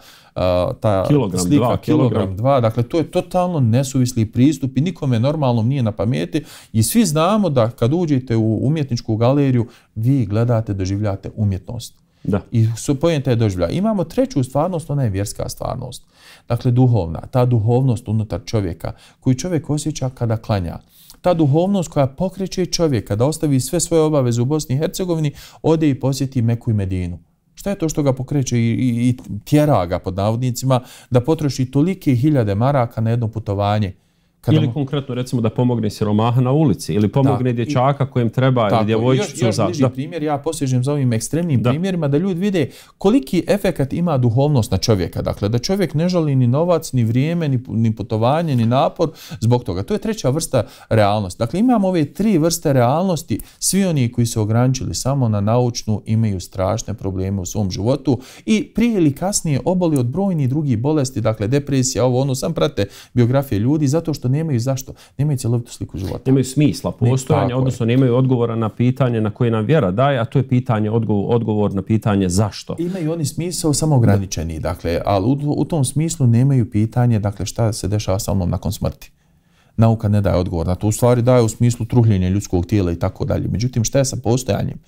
ta kilogram, slika, dva, kilogram, dva, dakle, to je totalno nesuvisli pristup i nikome normalno nije na pameti i svi znamo da kad uđete u umjetničku galeriju, vi gledate, doživljate umjetnost. Da. I su pojenta je doživlja. Imamo treću stvarnost, ona je vjerska stvarnost. Dakle, duhovna. Ta duhovnost unutar čovjeka koju čovjek osjeća kada klanja. Ta duhovnost koja pokreće čovjeka da ostavi sve svoje obaveze u Bosni i Hercegovini, ode i posjeti Meku i Medinu. Šta je to što ga pokreće i, i, i tjera ga pod navodnicima da potroši tolike hiljade maraka na jedno putovanje? Kada ili konkretno recimo da pomogne siromaha na ulici ili pomogne dječaka kojem treba tako, ili djevojčicu još, još za... primjer, ja posježem za ovim ekstremnim primjerima da ljudi vide koliki efekt ima duhovnost na čovjeka. Dakle, da čovjek ne žali ni novac, ni vrijeme, ni, putovanje, ni napor zbog toga. To je treća vrsta realnosti. Dakle, imamo ove tri vrste realnosti. Svi oni koji su ograničili samo na naučnu imaju strašne probleme u svom životu i prije ili kasnije oboli od brojnih drugih bolesti, dakle depresija, ovo ono, sam prate biografije ljudi zato što nemaju zašto, nemaju cjelovitu sliku života. Nemaju smisla postojanja, odnosno nemaju odgovora na pitanje na koje nam vjera daje, a to je pitanje, odgovor, na pitanje zašto. Imaju oni smisao samo ograničeni, dakle, ali u, u tom smislu nemaju pitanje, dakle, šta se dešava sa mnom nakon smrti nauka ne daje odgovor na to. U stvari daje u smislu truhljenja ljudskog tijela i tako dalje. Međutim, šta je sa postojanjem?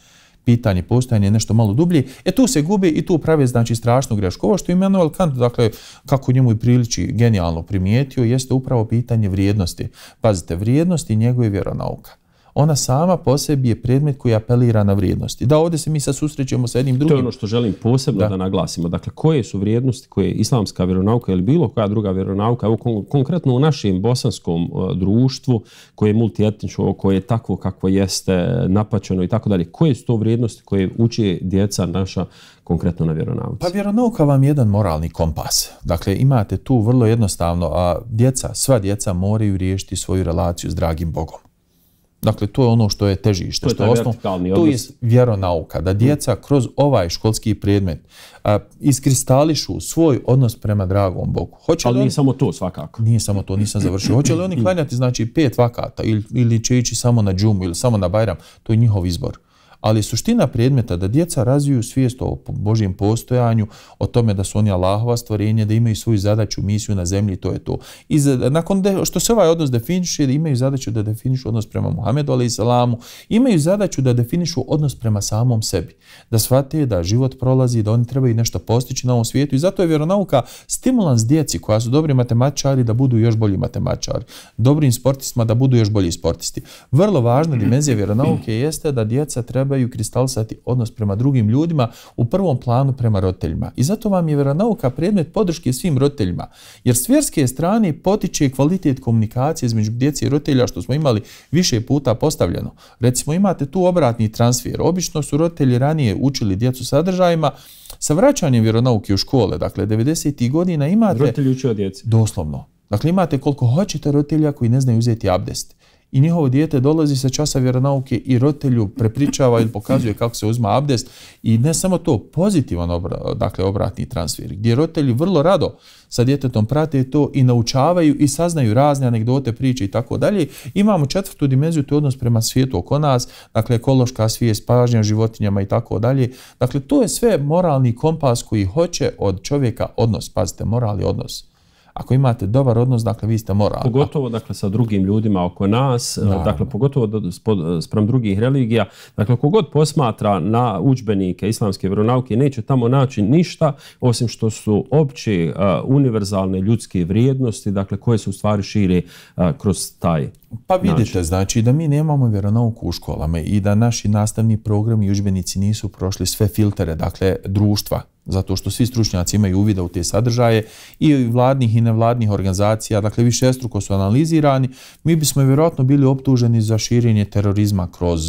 pitanje postojanja nešto malo dublje, e tu se gubi i tu prave znači strašnu grešku. Ovo što je Immanuel Kant, dakle, kako njemu i priliči genijalno primijetio, jeste upravo pitanje vrijednosti. Pazite, vrijednosti njegove vjeronauka ona sama po sebi je predmet koji apelira na vrijednosti. Da, ovdje se mi sad susrećemo sa jednim drugim... To je ono što želim posebno da, naglasimo. Dakle, koje su vrijednosti koje je islamska vjeronauka ili bilo koja druga vjeronauka, konkretno u našem bosanskom e, društvu, koje je multietničko, koje je takvo kakvo jeste, e, napačeno i tako dalje, koje su to vrijednosti koje uči djeca naša konkretno na vjeronauci? Pa vjeronauka vam je jedan moralni kompas. Dakle, imate tu vrlo jednostavno, a djeca, sva djeca moraju riješiti svoju relaciju s dragim Bogom. Dakle, to je ono što je težište, to što je to je vjeronauka, da djeca kroz ovaj školski predmet iskristališu svoj odnos prema dragom Bogu. Ali nije samo to svakako. Nije samo to, nisam završio. Hoće li oni klanjati znači pet vakata ili, ili će ići samo na džumu ili samo na bajram, to je njihov izbor. Ali suština predmeta da djeca razviju svijest o Božjem postojanju, o tome da su oni Allahova stvorenje, da imaju svoju zadaću, misiju na zemlji, to je to. I nakon što se ovaj odnos definiše, imaju zadaću da definišu odnos prema Muhammedu ali islamu, imaju zadaću da definišu odnos prema samom sebi. Da shvate da život prolazi, da oni trebaju nešto postići na ovom svijetu i zato je vjeronauka stimulans djeci koja su dobri matematičari da budu još bolji matematičari, dobrim sportistima da budu još bolji sportisti. Vrlo važna dimenzija vjeronauke jeste da djeca treba trebaju kristalisati odnos prema drugim ljudima, u prvom planu prema roditeljima. I zato vam je vjeronauka predmet podrške svim roditeljima. Jer s vjerske strane potiče kvalitet komunikacije između djece i roditelja, što smo imali više puta postavljeno. Recimo imate tu obratni transfer. Obično su roditelji ranije učili djecu sadržajima, sa vraćanjem vjeronauke u škole, dakle 90. godina imate... Roditelji učio djeci. Doslovno. Dakle, imate koliko hoćete roditelja koji ne znaju uzeti abdest i njihovo dijete dolazi sa časa vjeronauke i roditelju prepričava ili pokazuje kako se uzma abdest i ne samo to, pozitivan dakle, obratni transfer, gdje roditelji vrlo rado sa djetetom prate to i naučavaju i saznaju razne anegdote, priče i tako dalje. Imamo četvrtu dimenziju, to je odnos prema svijetu oko nas, dakle ekološka svijest, pažnja životinjama i tako dalje. Dakle, to je sve moralni kompas koji hoće od čovjeka odnos, pazite, moralni odnos. Ako imate dobar odnos, dakle vi ste moralni. Pogotovo dakle sa drugim ljudima oko nas, e, dakle pogotovo e, sprem drugih religija, dakle kogod posmatra na udžbenike islamske vjeronauke neće tamo naći ništa osim što su opće e, univerzalne ljudske vrijednosti, dakle koje su u stvari šire kroz taj pa vidite, znači da mi nemamo vjeronauku u školama i da naši nastavni programi i udžbenici nisu prošli sve filtere, dakle društva zato što svi stručnjaci imaju uvida u te sadržaje i vladnih i nevladnih organizacija, dakle više struko su analizirani, mi bismo vjerojatno bili optuženi za širenje terorizma kroz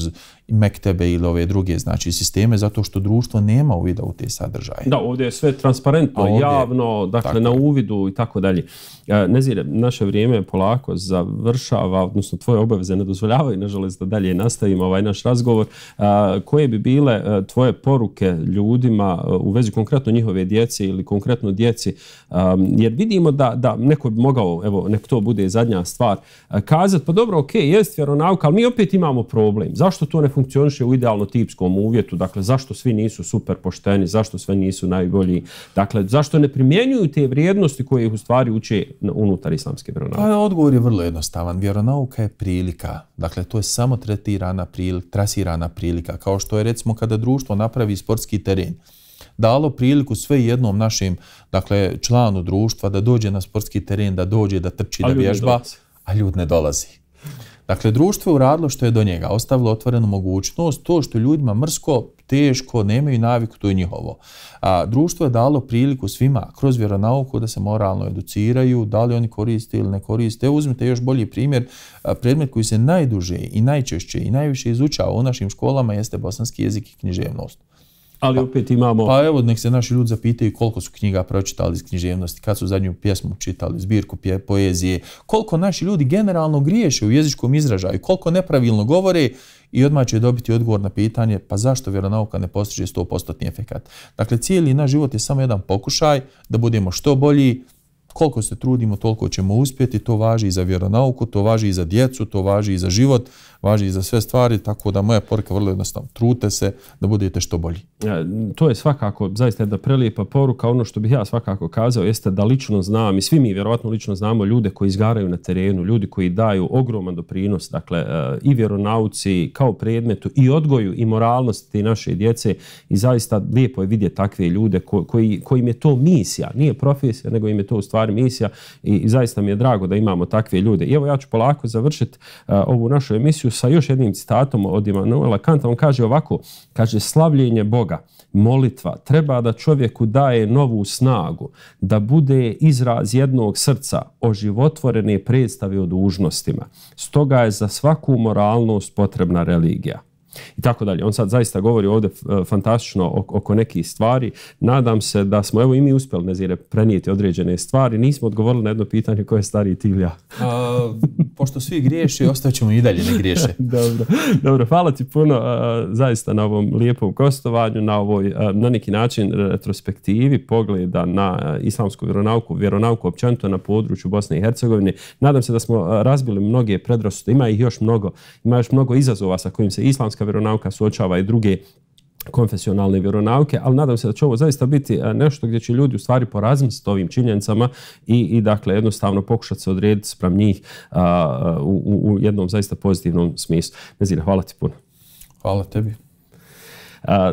mektebe ili ove druge znači sisteme zato što društvo nema uvida u te sadržaje. Da, ovdje je sve transparentno, javno, dakle na uvidu i tako dalje. E, Nezire, naše vrijeme polako završava, odnosno tvoje obaveze ne dozvoljavaju, nažalost, da dalje nastavimo ovaj naš razgovor. E, koje bi bile e, tvoje poruke ljudima u vezi konkretno njihove djece ili konkretno djeci? Jer vidimo da, da neko bi mogao, evo, nek to bude zadnja stvar, kazati, pa dobro, ok, jest vjeronauka, ali mi opet imamo problem. Zašto to ne funkcioniše u idealno tipskom uvjetu, dakle zašto svi nisu super pošteni, zašto sve nisu najbolji, dakle zašto ne primjenjuju te vrijednosti koje ih u stvari uče unutar islamske vjeronauke? Pa, odgovor je vrlo jednostavan. Vjeronauka je prilika, dakle to je samo tretirana prilika, trasirana prilika, kao što je recimo kada društvo napravi sportski teren dalo priliku sve jednom našem dakle, članu društva da dođe na sportski teren, da dođe, da trči, da vježba, a ljud ne dolazi. Dakle, društvo je uradilo što je do njega, ostavilo otvorenu mogućnost, to što ljudima mrsko, teško, nemaju naviku, to je njihovo. A, društvo je dalo priliku svima kroz vjeronauku da se moralno educiraju, da li oni koriste ili ne koriste. Uzmite još bolji primjer, predmet koji se najduže i najčešće i najviše izučava u našim školama jeste bosanski jezik i književnost ali pa- opet imamo... Pa evo, nek se naši ljudi zapitaju koliko su knjiga pročitali iz književnosti, kad su zadnju pjesmu čitali, zbirku poezije, koliko naši ljudi generalno griješe u jezičkom izražaju, koliko nepravilno govore i odmah će dobiti odgovor na pitanje pa zašto vjeronauka ne postiže 100% efekat. Dakle, cijeli naš život je samo jedan pokušaj da budemo što bolji, koliko se trudimo, toliko ćemo uspjeti, to važi i za vjeronauku, to važi i za djecu, to važi i za život, važi i za sve stvari, tako da moja poruka vrlo jednostavno, trute se da budete što bolji. To je svakako, zaista jedna prelijepa poruka, ono što bih ja svakako kazao jeste da lično znam i svi mi vjerovatno lično znamo ljude koji izgaraju na terenu, ljudi koji daju ogroman doprinos, dakle eh, i vjeronauci kao predmetu i odgoju i moralnosti naše djece i zaista lijepo je vidjeti takve ljude kojim je to misija, nije profesija, nego im je to u stvari emisija misija i, zaista mi je drago da imamo takve ljude. I evo ja ću polako završiti e, ovu našu emisiju sa još jednim citatom od Immanuela Kanta. On kaže ovako, kaže slavljenje Boga, molitva, treba da čovjeku daje novu snagu, da bude izraz jednog srca, oživotvorene predstave o dužnostima. Stoga je za svaku moralnost potrebna religija i tako dalje. On sad zaista govori ovdje e, fantastično oko nekih stvari. Nadam se da smo, evo i mi uspjeli prenijeti određene stvari. Nismo odgovorili na jedno pitanje koje je stariji ti ili ja. pošto svi griješi, ćemo i dalje ne griješe. dobro, hvala ti puno e, zaista na ovom lijepom gostovanju, na ovoj, e, na neki način retrospektivi pogleda na islamsku vjeronauku, vjeronauku općenito na području Bosne i Hercegovine. Nadam se da smo razbili mnoge predrasude. Ima ih još mnogo. Ima još mnogo izazova sa kojim se islamska vjeronauka suočava i druge konfesionalne vjeronauke, ali nadam se da će ovo zaista biti e, nešto gdje će ljudi u stvari porazmisliti ovim činjenicama i, dakle jednostavno pokušati se odrediti sprem njih u, jednom zaista pozitivnom smislu. Nezira, hvala ti puno. Hvala tebi.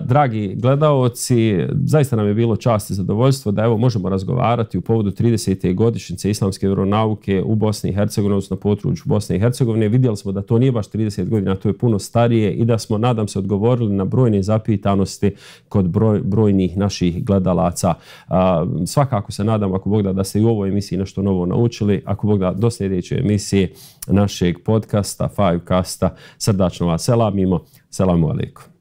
Dragi gledaoci, zaista nam je bilo čast i zadovoljstvo da evo možemo razgovarati u povodu 30. godišnjice islamske vjeronauke u Bosni i Hercegovini, odnosno području Bosne i Hercegovine. Vidjeli smo da to nije baš 30 godina, to je puno starije i da smo, nadam se, odgovorili na brojne zapitanosti kod brojnih naših gledalaca. Svakako se nadam, ako Bog da, da ste i u ovoj emisiji nešto novo naučili. Ako Bog da, do sljedeće emisije našeg podcasta, Fivecasta, srdačno vas selamimo. Selamu alaikum.